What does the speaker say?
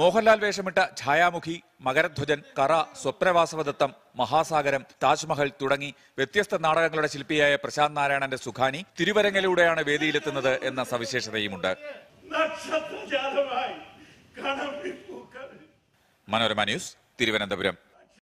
മോഹൻലാൽ വേഷമിട്ട ഛായാമുഖി മകരധ്വജൻ കറ സ്വപ്നവാസവദത്തം മഹാസാഗരം താജ്മഹൽ തുടങ്ങി വ്യത്യസ്ത നാടകങ്ങളുടെ ശില്പിയായ പ്രശാന്ത് നാരായണന്റെ സുഖാനി തിരുവരങ്ങിലൂടെയാണ് വേദിയിലെത്തുന്നത് എന്ന സവിശേഷതയുമുണ്ട് മനോരമ ന്യൂസ് തിരുവനന്തപുരം